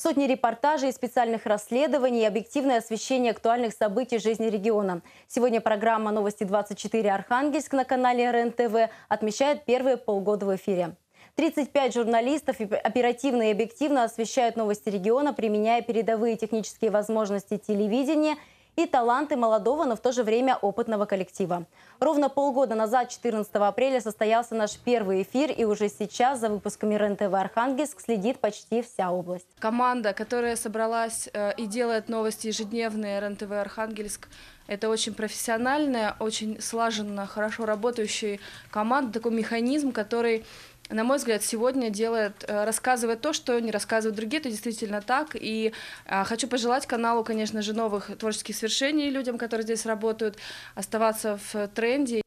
Сотни репортажей, специальных расследований и объективное освещение актуальных событий жизни региона. Сегодня программа «Новости 24 Архангельск» на канале РНТВ отмечает первые полгода в эфире. 35 журналистов оперативно и объективно освещают новости региона, применяя передовые технические возможности телевидения – и таланты молодого, но в то же время опытного коллектива. Ровно полгода назад, 14 апреля, состоялся наш первый эфир, и уже сейчас за выпусками РЕН-ТВ «Архангельск» следит почти вся область. Команда, которая собралась э, и делает новости ежедневные РЕН-ТВ «Архангельск», это очень профессиональная, очень слаженно, хорошо работающая команда, такой механизм, который на мой взгляд, сегодня делает, э, рассказывает то, что не рассказывают другие, это действительно так. И а, хочу пожелать каналу, конечно же, новых творческих свершений людям, которые здесь работают, оставаться в тренде.